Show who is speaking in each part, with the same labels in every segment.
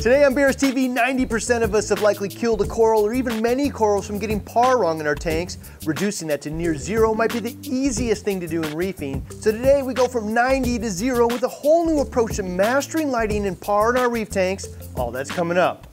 Speaker 1: Today on Bears TV, 90% of us have likely killed a coral or even many corals from getting par wrong in our tanks. Reducing that to near zero might be the easiest thing to do in reefing. So today we go from 90 to zero with a whole new approach to mastering lighting and par in our reef tanks. All that's coming up.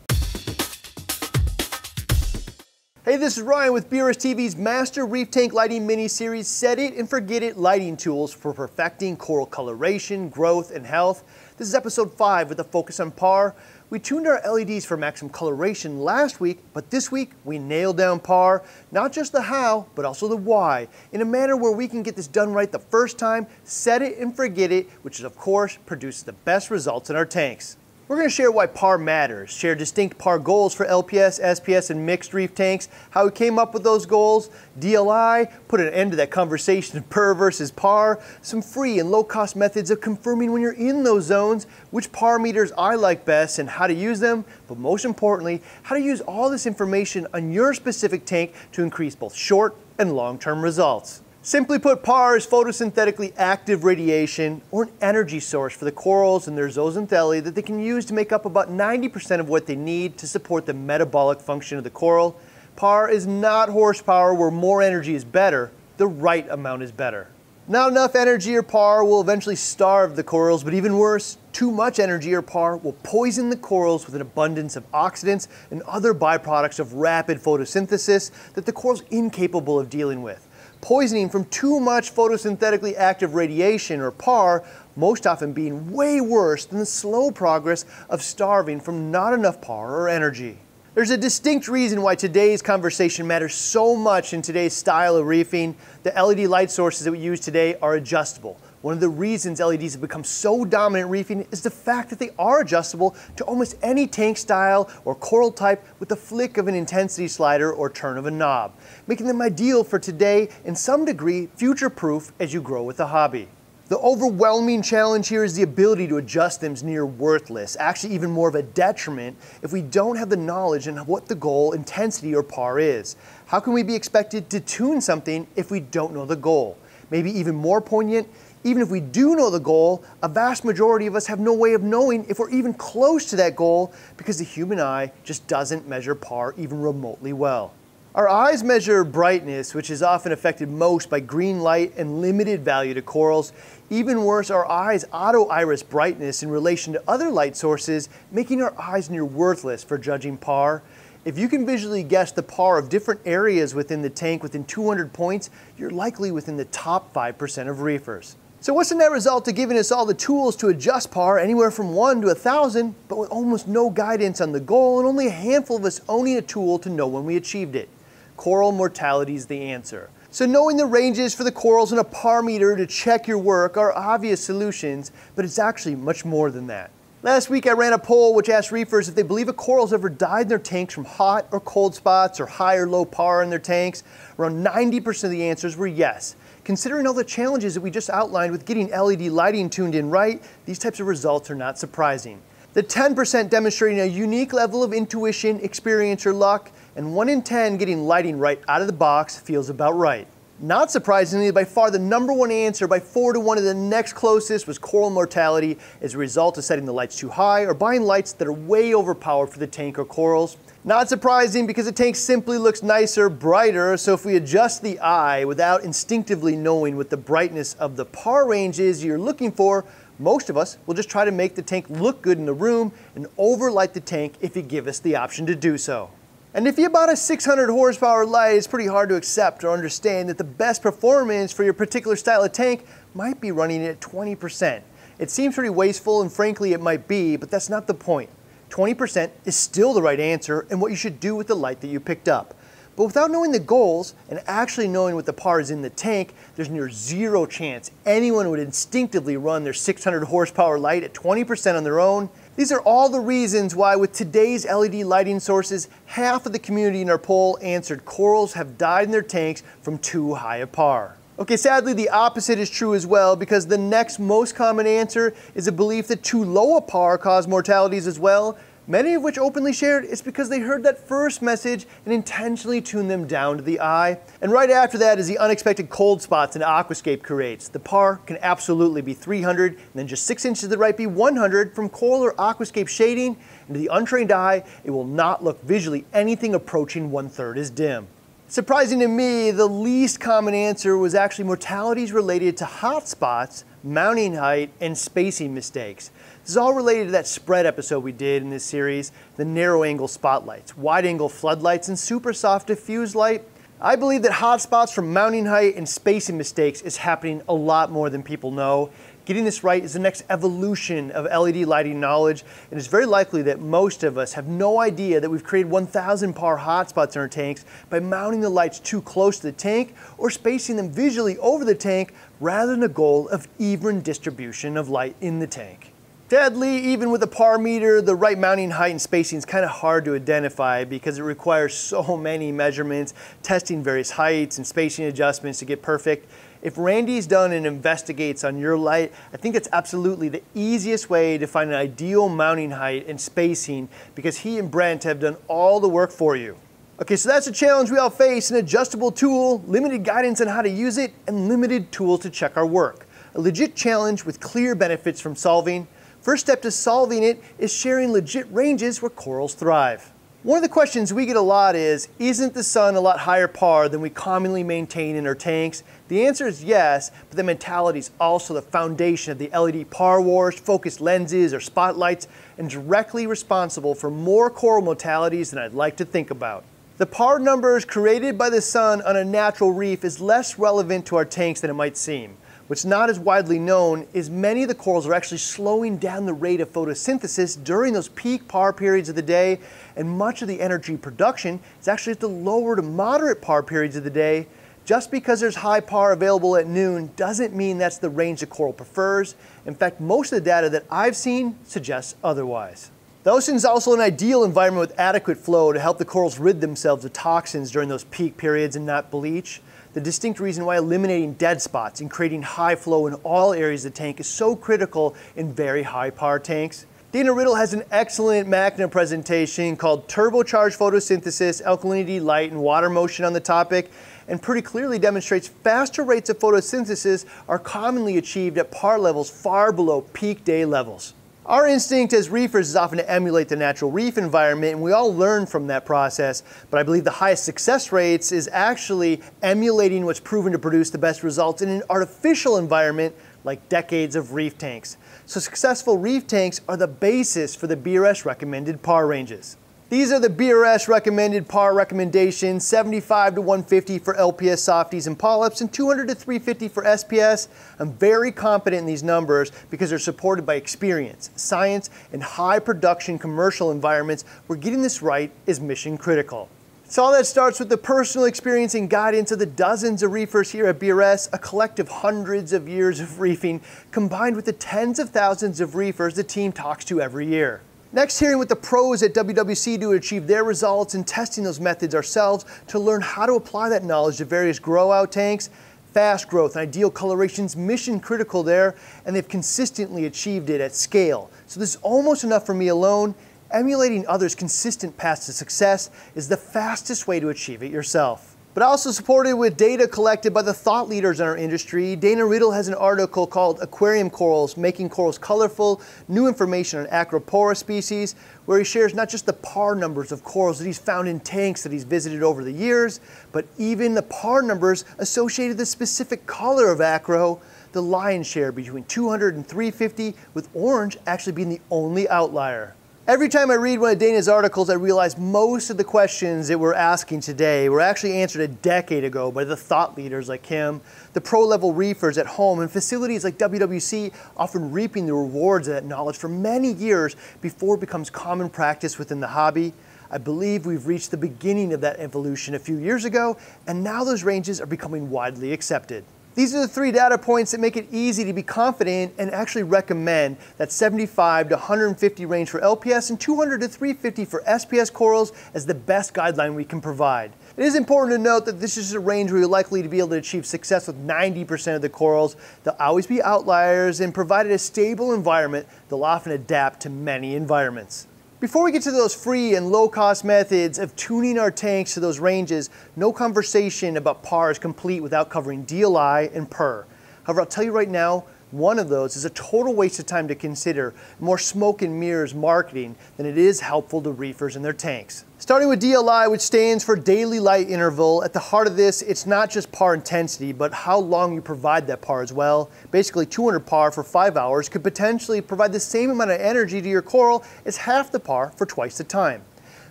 Speaker 1: Hey, this is Ryan with Beerus TV's Master Reef Tank Lighting mini-series Set It and Forget It Lighting Tools for perfecting coral coloration, growth, and health. This is episode five with a focus on par. We tuned our LEDs for maximum coloration last week, but this week we nailed down par, not just the how, but also the why, in a manner where we can get this done right the first time, set it and forget it, which is of course produces the best results in our tanks. We're going to share why PAR matters, share distinct PAR goals for LPS, SPS, and mixed reef tanks, how we came up with those goals, DLI, put an end to that conversation of PER versus PAR, some free and low-cost methods of confirming when you're in those zones, which PAR meters I like best and how to use them, but most importantly, how to use all this information on your specific tank to increase both short and long-term results. Simply put, PAR is photosynthetically active radiation or an energy source for the corals and their zooxanthellae that they can use to make up about 90% of what they need to support the metabolic function of the coral. PAR is not horsepower where more energy is better, the right amount is better. Not enough energy or PAR will eventually starve the corals, but even worse, too much energy or PAR will poison the corals with an abundance of oxidants and other byproducts of rapid photosynthesis that the coral's incapable of dealing with poisoning from too much photosynthetically active radiation, or PAR, most often being way worse than the slow progress of starving from not enough PAR or energy. There's a distinct reason why today's conversation matters so much in today's style of reefing. The LED light sources that we use today are adjustable, one of the reasons LEDs have become so dominant in reefing is the fact that they are adjustable to almost any tank style or coral type with the flick of an intensity slider or turn of a knob, making them ideal for today and some degree future-proof as you grow with the hobby. The overwhelming challenge here is the ability to adjust them is near worthless, actually even more of a detriment if we don't have the knowledge and what the goal, intensity, or par is. How can we be expected to tune something if we don't know the goal? Maybe even more poignant, even if we do know the goal, a vast majority of us have no way of knowing if we're even close to that goal because the human eye just doesn't measure par even remotely well. Our eyes measure brightness, which is often affected most by green light and limited value to corals. Even worse, our eyes auto iris brightness in relation to other light sources, making our eyes near worthless for judging par. If you can visually guess the par of different areas within the tank within 200 points, you're likely within the top 5% of reefers. So what's the net result of giving us all the tools to adjust par anywhere from one to a thousand, but with almost no guidance on the goal and only a handful of us owning a tool to know when we achieved it? Coral mortality is the answer. So knowing the ranges for the corals and a par meter to check your work are obvious solutions, but it's actually much more than that. Last week I ran a poll which asked reefers if they believe a coral's ever died in their tanks from hot or cold spots or high or low par in their tanks. Around 90% of the answers were yes. Considering all the challenges that we just outlined with getting LED lighting tuned in right, these types of results are not surprising. The 10% demonstrating a unique level of intuition, experience, or luck, and 1 in 10 getting lighting right out of the box feels about right. Not surprisingly, by far the number one answer by 4 to 1 of the next closest was coral mortality as a result of setting the lights too high or buying lights that are way overpowered for the tank or corals. Not surprising because the tank simply looks nicer, brighter, so if we adjust the eye without instinctively knowing what the brightness of the par range is you're looking for, most of us will just try to make the tank look good in the room and overlight the tank if you give us the option to do so. And if you bought a 600 horsepower light, it's pretty hard to accept or understand that the best performance for your particular style of tank might be running it at 20%. It seems pretty wasteful and frankly it might be, but that's not the point. 20% is still the right answer and what you should do with the light that you picked up. But without knowing the goals and actually knowing what the par is in the tank, there's near zero chance anyone would instinctively run their 600 horsepower light at 20% on their own. These are all the reasons why with today's LED lighting sources, half of the community in our poll answered corals have died in their tanks from too high a par. Okay, sadly the opposite is true as well because the next most common answer is a belief that too low a par caused mortalities as well, many of which openly shared it's because they heard that first message and intentionally tuned them down to the eye. And right after that is the unexpected cold spots an aquascape creates. The par can absolutely be 300 and then just 6 inches to the right be 100 from coral or aquascape shading, and to the untrained eye it will not look visually anything approaching one third as dim. Surprising to me, the least common answer was actually mortalities related to hotspots, mounting height, and spacing mistakes. This is all related to that spread episode we did in this series, the narrow angle spotlights, wide angle floodlights, and super soft diffuse light. I believe that hotspots from mounting height and spacing mistakes is happening a lot more than people know. Getting this right is the next evolution of LED lighting knowledge, and it's very likely that most of us have no idea that we've created 1,000 par hotspots in our tanks by mounting the lights too close to the tank or spacing them visually over the tank rather than a goal of even distribution of light in the tank. Deadly, even with a par meter, the right mounting height and spacing is kind of hard to identify because it requires so many measurements, testing various heights and spacing adjustments to get perfect. If Randy's done and investigates on your light, I think it's absolutely the easiest way to find an ideal mounting height and spacing because he and Brent have done all the work for you. Okay, so that's a challenge we all face, an adjustable tool, limited guidance on how to use it, and limited tools to check our work. A legit challenge with clear benefits from solving. First step to solving it is sharing legit ranges where corals thrive. One of the questions we get a lot is, isn't the sun a lot higher par than we commonly maintain in our tanks? The answer is yes, but the mentality is also the foundation of the LED par wars, focused lenses, or spotlights, and directly responsible for more coral mortalities than I'd like to think about. The par numbers created by the sun on a natural reef is less relevant to our tanks than it might seem. What's not as widely known is many of the corals are actually slowing down the rate of photosynthesis during those peak PAR periods of the day, and much of the energy production is actually at the lower to moderate PAR periods of the day. Just because there's high PAR available at noon doesn't mean that's the range the coral prefers. In fact, most of the data that I've seen suggests otherwise. The ocean is also an ideal environment with adequate flow to help the corals rid themselves of toxins during those peak periods and not bleach the distinct reason why eliminating dead spots and creating high flow in all areas of the tank is so critical in very high power tanks. Dana-Riddle has an excellent Magna presentation called Turbocharged Photosynthesis, Alkalinity, Light, and Water Motion on the topic, and pretty clearly demonstrates faster rates of photosynthesis are commonly achieved at par levels far below peak day levels. Our instinct as reefers is often to emulate the natural reef environment, and we all learn from that process. But I believe the highest success rates is actually emulating what's proven to produce the best results in an artificial environment like decades of reef tanks. So successful reef tanks are the basis for the BRS recommended PAR ranges. These are the BRS recommended par recommendations 75 to 150 for LPS softies and polyps and 200 to 350 for SPS. I'm very confident in these numbers because they're supported by experience, science, and high production commercial environments where getting this right is mission critical. So all that starts with the personal experience and guidance of the dozens of reefers here at BRS, a collective hundreds of years of reefing, combined with the tens of thousands of reefers the team talks to every year. Next, hearing what the pros at WWC do to achieve their results and testing those methods ourselves to learn how to apply that knowledge to various grow out tanks, fast growth, and ideal colorations, mission critical there, and they've consistently achieved it at scale. So this is almost enough for me alone. Emulating others' consistent paths to success is the fastest way to achieve it yourself but also supported with data collected by the thought leaders in our industry. Dana Riddle has an article called Aquarium Corals, Making Corals Colorful, New Information on Acropora Species, where he shares not just the par numbers of corals that he's found in tanks that he's visited over the years, but even the par numbers associated with the specific color of acro, the lion's share between 200 and 350, with orange actually being the only outlier. Every time I read one of Dana's articles, I realize most of the questions that we're asking today were actually answered a decade ago by the thought leaders like him, the pro level reefers at home, and facilities like WWC often reaping the rewards of that knowledge for many years before it becomes common practice within the hobby. I believe we've reached the beginning of that evolution a few years ago, and now those ranges are becoming widely accepted. These are the three data points that make it easy to be confident and actually recommend that 75 to 150 range for LPS and 200 to 350 for SPS corals as the best guideline we can provide. It is important to note that this is a range where you're likely to be able to achieve success with 90% of the corals. They'll always be outliers and provided a stable environment, they'll often adapt to many environments. Before we get to those free and low-cost methods of tuning our tanks to those ranges, no conversation about par is complete without covering DLI and PER. However, I'll tell you right now, one of those is a total waste of time to consider more smoke and mirrors marketing than it is helpful to reefers and their tanks. Starting with DLI, which stands for daily light interval, at the heart of this, it's not just par intensity, but how long you provide that par as well. Basically, 200 par for five hours could potentially provide the same amount of energy to your coral as half the par for twice the time.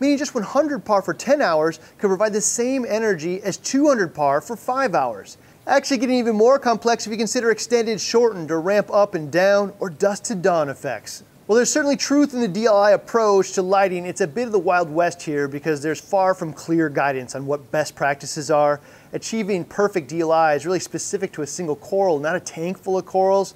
Speaker 1: Meaning just 100 par for 10 hours could provide the same energy as 200 par for five hours. Actually getting even more complex if you consider extended shortened or ramp up and down or dust to dawn effects. Well, there's certainly truth in the DLI approach to lighting. It's a bit of the Wild West here because there's far from clear guidance on what best practices are. Achieving perfect DLI is really specific to a single coral, not a tank full of corals.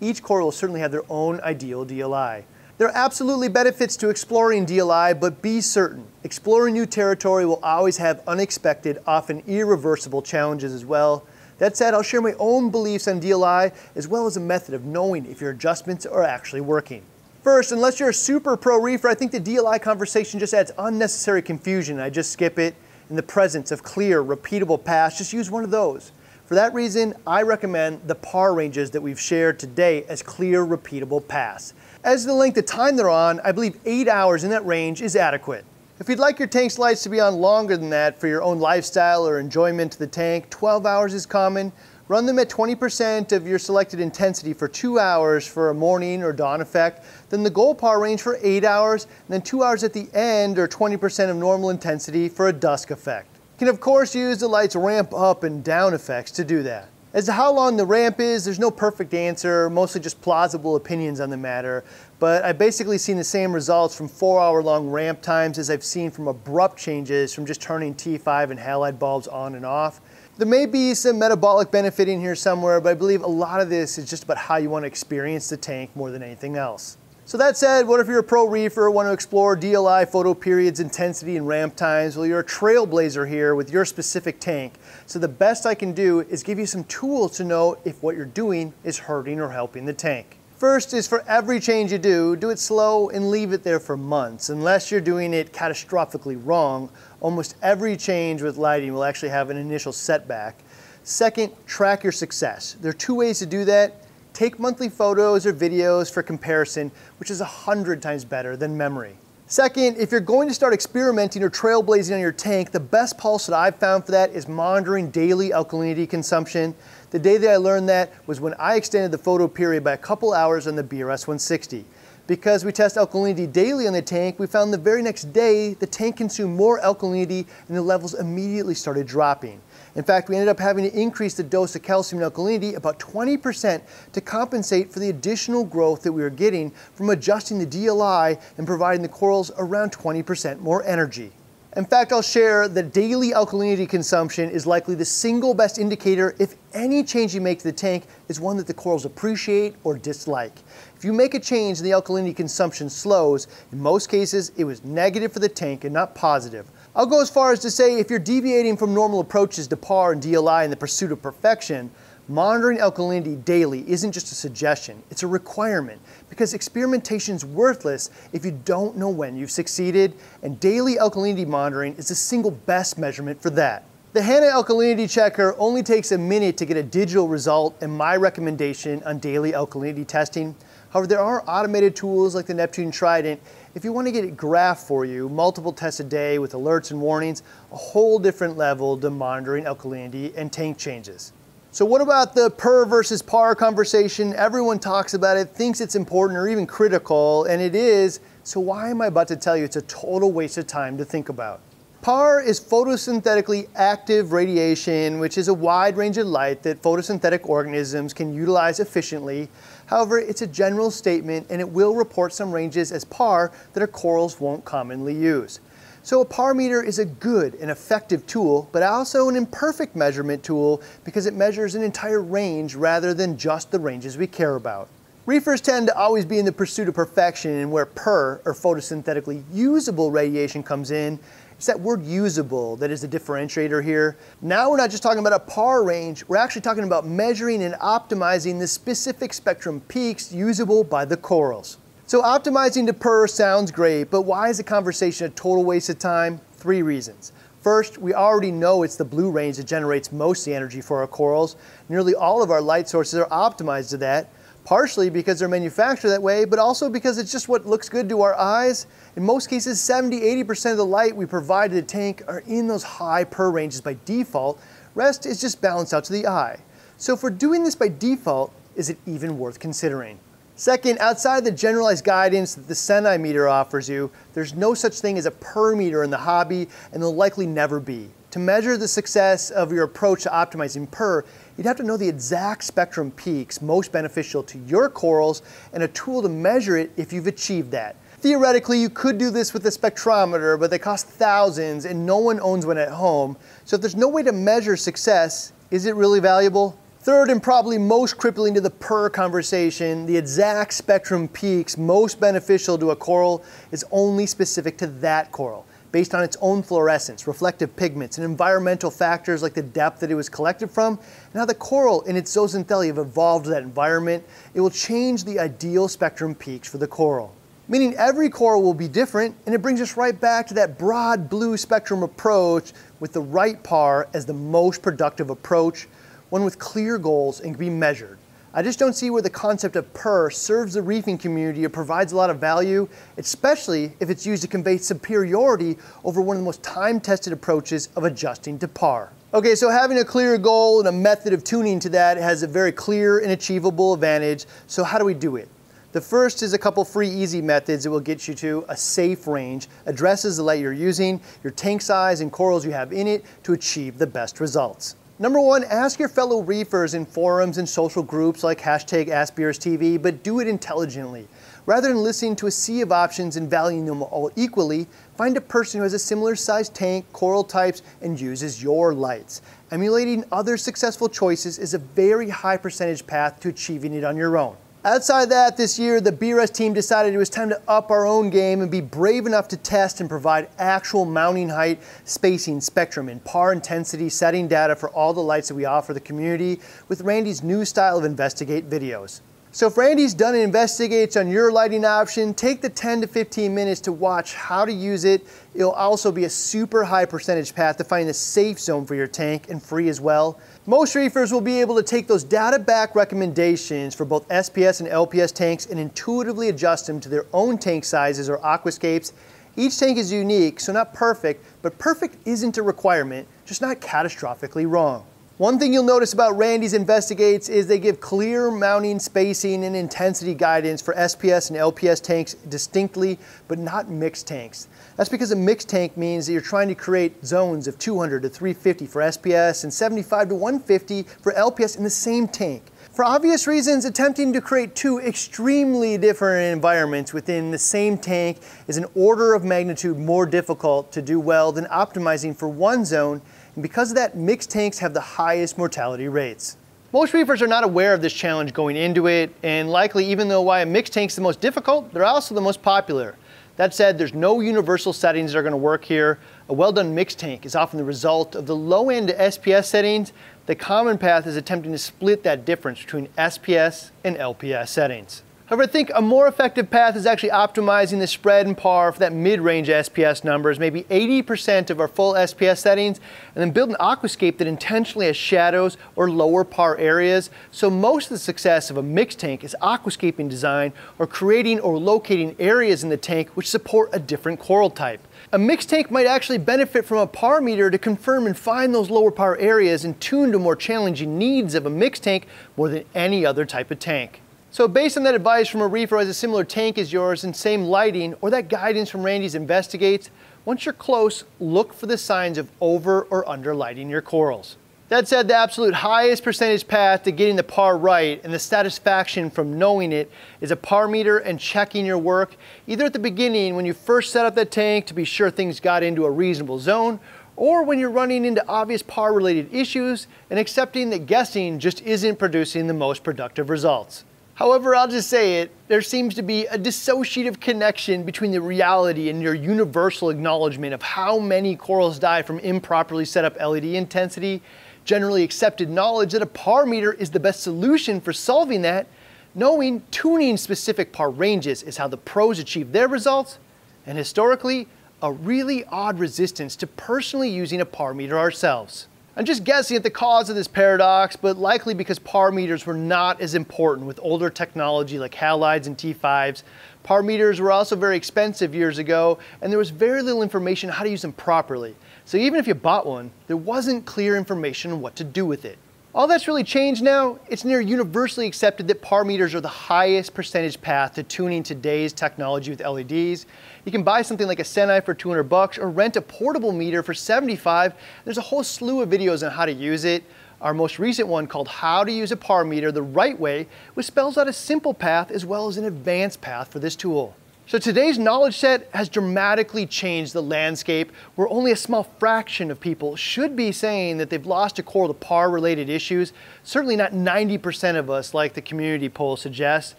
Speaker 1: Each coral will certainly have their own ideal DLI. There are absolutely benefits to exploring DLI, but be certain, exploring new territory will always have unexpected, often irreversible challenges as well. That said, I'll share my own beliefs on DLI as well as a method of knowing if your adjustments are actually working. First, unless you're a super pro reefer, I think the DLI conversation just adds unnecessary confusion. I just skip it in the presence of clear, repeatable paths. Just use one of those. For that reason, I recommend the par ranges that we've shared today as clear, repeatable paths. As the length of time they're on, I believe eight hours in that range is adequate. If you'd like your tank's lights to be on longer than that for your own lifestyle or enjoyment to the tank, 12 hours is common. Run them at 20% of your selected intensity for two hours for a morning or dawn effect. Then the goal par range for eight hours, and then two hours at the end or 20% of normal intensity for a dusk effect. You can of course use the light's ramp up and down effects to do that. As to how long the ramp is, there's no perfect answer, mostly just plausible opinions on the matter, but I've basically seen the same results from four hour long ramp times as I've seen from abrupt changes from just turning T5 and halide bulbs on and off. There may be some metabolic benefit in here somewhere, but I believe a lot of this is just about how you want to experience the tank more than anything else. So that said, what if you're a pro reefer, want to explore DLI photo periods, intensity, and ramp times? Well, you're a trailblazer here with your specific tank. So the best I can do is give you some tools to know if what you're doing is hurting or helping the tank. First is for every change you do, do it slow and leave it there for months. Unless you're doing it catastrophically wrong, almost every change with lighting will actually have an initial setback. Second, track your success. There are two ways to do that. Take monthly photos or videos for comparison, which is a hundred times better than memory. Second, if you're going to start experimenting or trailblazing on your tank, the best pulse that I've found for that is monitoring daily alkalinity consumption. The day that I learned that was when I extended the photo period by a couple hours on the BRS 160. Because we test alkalinity daily on the tank, we found the very next day the tank consumed more alkalinity and the levels immediately started dropping. In fact, we ended up having to increase the dose of calcium and alkalinity about 20% to compensate for the additional growth that we were getting from adjusting the DLI and providing the corals around 20% more energy. In fact, I'll share that daily alkalinity consumption is likely the single best indicator if any change you make to the tank is one that the corals appreciate or dislike. If you make a change and the alkalinity consumption slows, in most cases it was negative for the tank and not positive. I'll go as far as to say if you're deviating from normal approaches to PAR and DLI in the pursuit of perfection, Monitoring alkalinity daily isn't just a suggestion, it's a requirement because experimentation's worthless if you don't know when you've succeeded, and daily alkalinity monitoring is the single best measurement for that. The HANA alkalinity checker only takes a minute to get a digital result and my recommendation on daily alkalinity testing. However, there are automated tools like the Neptune Trident. If you want to get it graphed for you, multiple tests a day with alerts and warnings, a whole different level to monitoring alkalinity and tank changes. So what about the per versus par conversation? Everyone talks about it, thinks it's important or even critical, and it is. So why am I about to tell you it's a total waste of time to think about? PAR is photosynthetically active radiation, which is a wide range of light that photosynthetic organisms can utilize efficiently. However, it's a general statement and it will report some ranges as PAR that our corals won't commonly use. So a par meter is a good and effective tool, but also an imperfect measurement tool because it measures an entire range rather than just the ranges we care about. Reefers tend to always be in the pursuit of perfection and where per, or photosynthetically usable radiation comes in, it's that word usable that is the differentiator here. Now we're not just talking about a par range, we're actually talking about measuring and optimizing the specific spectrum peaks usable by the corals. So optimizing to per sounds great, but why is the conversation a total waste of time? Three reasons. First, we already know it's the blue range that generates most of the energy for our corals. Nearly all of our light sources are optimized to that, partially because they're manufactured that way, but also because it's just what looks good to our eyes. In most cases, 70, 80% of the light we provide to the tank are in those high per ranges by default. Rest is just balanced out to the eye. So if we're doing this by default, is it even worth considering? Second, outside of the generalized guidance that the centimeter offers you, there's no such thing as a per meter in the hobby and there'll likely never be. To measure the success of your approach to optimizing per, you'd have to know the exact spectrum peaks most beneficial to your corals and a tool to measure it if you've achieved that. Theoretically, you could do this with a spectrometer, but they cost thousands and no one owns one at home. So if there's no way to measure success, is it really valuable? Third, and probably most crippling to the per conversation, the exact spectrum peaks most beneficial to a coral is only specific to that coral, based on its own fluorescence, reflective pigments, and environmental factors like the depth that it was collected from, and how the coral and its zooxanthellae have evolved to that environment. It will change the ideal spectrum peaks for the coral. Meaning every coral will be different, and it brings us right back to that broad blue spectrum approach with the right par as the most productive approach one with clear goals and can be measured. I just don't see where the concept of PER serves the reefing community or provides a lot of value, especially if it's used to convey superiority over one of the most time-tested approaches of adjusting to PAR. Okay, so having a clear goal and a method of tuning to that has a very clear and achievable advantage. So how do we do it? The first is a couple free easy methods that will get you to a safe range, addresses the light you're using, your tank size and corals you have in it to achieve the best results. Number one, ask your fellow reefers in forums and social groups like hashtag AskBeersTV, but do it intelligently. Rather than listening to a sea of options and valuing them all equally, find a person who has a similar sized tank, coral types, and uses your lights. Emulating other successful choices is a very high percentage path to achieving it on your own. Outside that, this year, the BRS team decided it was time to up our own game and be brave enough to test and provide actual mounting height, spacing, spectrum, and par intensity setting data for all the lights that we offer the community with Randy's new style of Investigate videos. So if Randy's done investigates on your lighting option, take the 10 to 15 minutes to watch how to use it. It'll also be a super high percentage path to find the safe zone for your tank and free as well. Most reefers will be able to take those data back recommendations for both SPS and LPS tanks and intuitively adjust them to their own tank sizes or aquascapes. Each tank is unique, so not perfect, but perfect isn't a requirement, just not catastrophically wrong. One thing you'll notice about Randy's Investigates is they give clear mounting spacing and intensity guidance for SPS and LPS tanks distinctly, but not mixed tanks. That's because a mixed tank means that you're trying to create zones of 200 to 350 for SPS and 75 to 150 for LPS in the same tank. For obvious reasons, attempting to create two extremely different environments within the same tank is an order of magnitude more difficult to do well than optimizing for one zone and because of that, mixed tanks have the highest mortality rates. Most reefers are not aware of this challenge going into it, and likely even though why a mixed tank's the most difficult, they're also the most popular. That said, there's no universal settings that are gonna work here. A well-done mixed tank is often the result of the low-end SPS settings. The common path is attempting to split that difference between SPS and LPS settings. However, I think a more effective path is actually optimizing the spread and par for that mid-range SPS numbers, maybe 80% of our full SPS settings, and then build an aquascape that intentionally has shadows or lower par areas. So most of the success of a mixed tank is aquascaping design or creating or locating areas in the tank which support a different coral type. A mixed tank might actually benefit from a par meter to confirm and find those lower par areas and tune to more challenging needs of a mixed tank more than any other type of tank. So based on that advice from a reefer has a similar tank as yours and same lighting, or that guidance from Randy's Investigates, once you're close, look for the signs of over or under lighting your corals. That said, the absolute highest percentage path to getting the par right and the satisfaction from knowing it is a par meter and checking your work, either at the beginning when you first set up the tank to be sure things got into a reasonable zone, or when you're running into obvious par related issues and accepting that guessing just isn't producing the most productive results. However, I'll just say it, there seems to be a dissociative connection between the reality and your universal acknowledgement of how many corals die from improperly set up LED intensity, generally accepted knowledge that a par meter is the best solution for solving that, knowing tuning specific par ranges is how the pros achieve their results, and historically, a really odd resistance to personally using a par meter ourselves. I'm just guessing at the cause of this paradox, but likely because par meters were not as important with older technology like halides and T5s. Par meters were also very expensive years ago, and there was very little information how to use them properly. So even if you bought one, there wasn't clear information on what to do with it. All that's really changed now, it's near universally accepted that par meters are the highest percentage path to tuning today's technology with LEDs. You can buy something like a Senai for 200 bucks or rent a portable meter for 75. There's a whole slew of videos on how to use it. Our most recent one called How to Use a Par Meter the Right Way, which spells out a simple path as well as an advanced path for this tool. So today's knowledge set has dramatically changed the landscape where only a small fraction of people should be saying that they've lost a coral to par related issues. Certainly not 90% of us like the community poll suggests.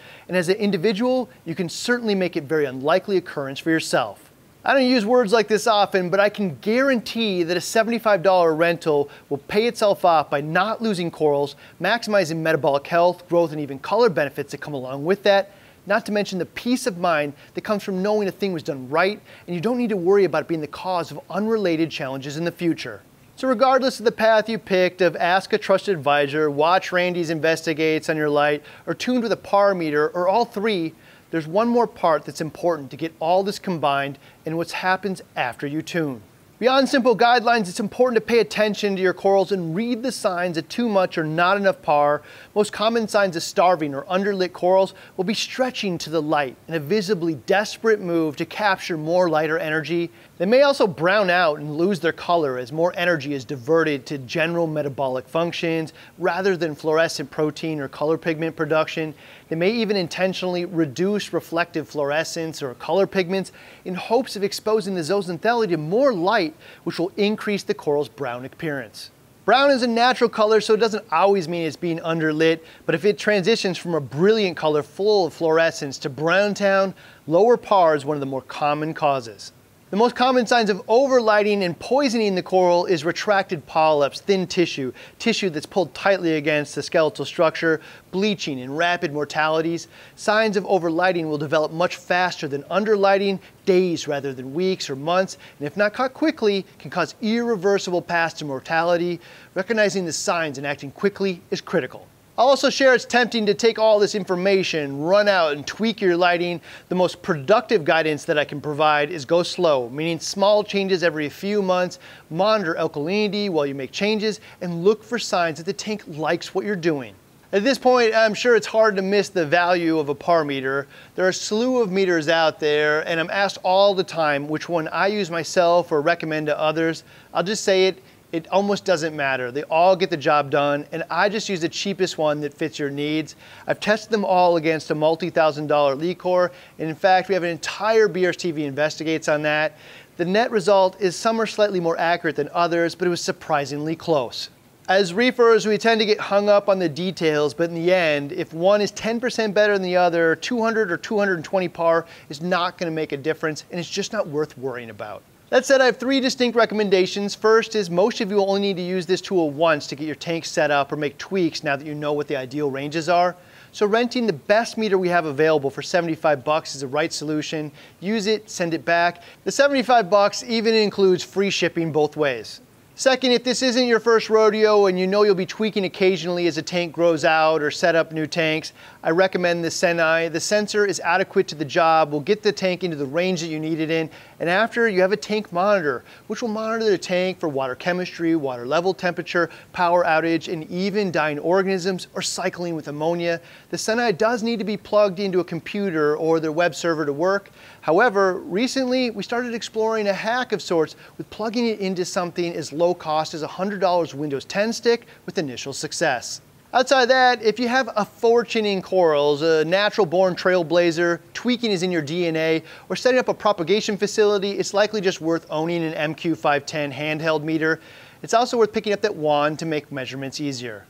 Speaker 1: And as an individual, you can certainly make it very unlikely occurrence for yourself. I don't use words like this often, but I can guarantee that a $75 rental will pay itself off by not losing corals, maximizing metabolic health, growth, and even color benefits that come along with that, not to mention the peace of mind that comes from knowing a thing was done right and you don't need to worry about it being the cause of unrelated challenges in the future. So, regardless of the path you picked of ask a trusted advisor, watch Randy's Investigates on your light, or tuned with a par meter, or all three, there's one more part that's important to get all this combined and what happens after you tune. Beyond simple guidelines, it's important to pay attention to your corals and read the signs of too much or not enough par. Most common signs of starving or underlit corals will be stretching to the light in a visibly desperate move to capture more light or energy. They may also brown out and lose their color as more energy is diverted to general metabolic functions rather than fluorescent protein or color pigment production. They may even intentionally reduce reflective fluorescence or color pigments in hopes of exposing the zooxanthellae to more light, which will increase the coral's brown appearance. Brown is a natural color, so it doesn't always mean it's being underlit, but if it transitions from a brilliant color full of fluorescence to brown town, lower PAR is one of the more common causes. The most common signs of overlighting and poisoning the coral is retracted polyps, thin tissue, tissue that's pulled tightly against the skeletal structure, bleaching and rapid mortalities. Signs of overlighting will develop much faster than underlighting, days rather than weeks or months, and if not caught quickly, can cause irreversible paths to mortality. Recognizing the signs and acting quickly is critical. I'll also share it's tempting to take all this information, run out and tweak your lighting. The most productive guidance that I can provide is go slow, meaning small changes every few months, monitor alkalinity while you make changes, and look for signs that the tank likes what you're doing. At this point, I'm sure it's hard to miss the value of a par meter. There are a slew of meters out there, and I'm asked all the time which one I use myself or recommend to others. I'll just say it, it almost doesn't matter. They all get the job done, and I just use the cheapest one that fits your needs. I've tested them all against a multi-thousand dollar liqueur, and in fact, we have an entire BRSTV investigates on that. The net result is some are slightly more accurate than others, but it was surprisingly close. As reefers, we tend to get hung up on the details, but in the end, if one is 10% better than the other, 200 or 220 par is not gonna make a difference, and it's just not worth worrying about. That said, I have three distinct recommendations. First is most of you will only need to use this tool once to get your tank set up or make tweaks now that you know what the ideal ranges are. So renting the best meter we have available for 75 bucks is the right solution. Use it, send it back. The 75 bucks even includes free shipping both ways. Second, if this isn't your first rodeo and you know you'll be tweaking occasionally as a tank grows out or set up new tanks, I recommend the Senai. The sensor is adequate to the job, will get the tank into the range that you need it in, and after you have a tank monitor, which will monitor the tank for water chemistry, water level temperature, power outage, and even dying organisms or cycling with ammonia. The Senai does need to be plugged into a computer or their web server to work. However, recently we started exploring a hack of sorts with plugging it into something as low cost as $100 Windows 10 stick with initial success. Outside of that, if you have a fortune in corals, a natural born trailblazer, tweaking is in your DNA, or setting up a propagation facility, it's likely just worth owning an MQ510 handheld meter. It's also worth picking up that wand to make measurements easier.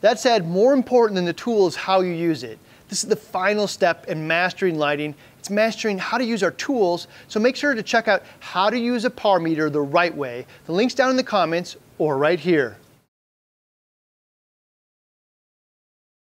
Speaker 1: That said, more important than the tool is how you use it. This is the final step in mastering lighting. It's mastering how to use our tools, so make sure to check out how to use a par meter the right way. The link's down in the comments or right here.